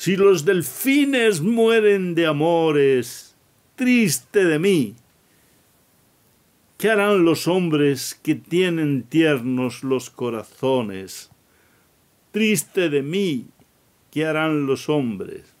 Si los delfines mueren de amores, triste de mí. ¿Qué harán los hombres que tienen tiernos los corazones? Triste de mí, ¿qué harán los hombres?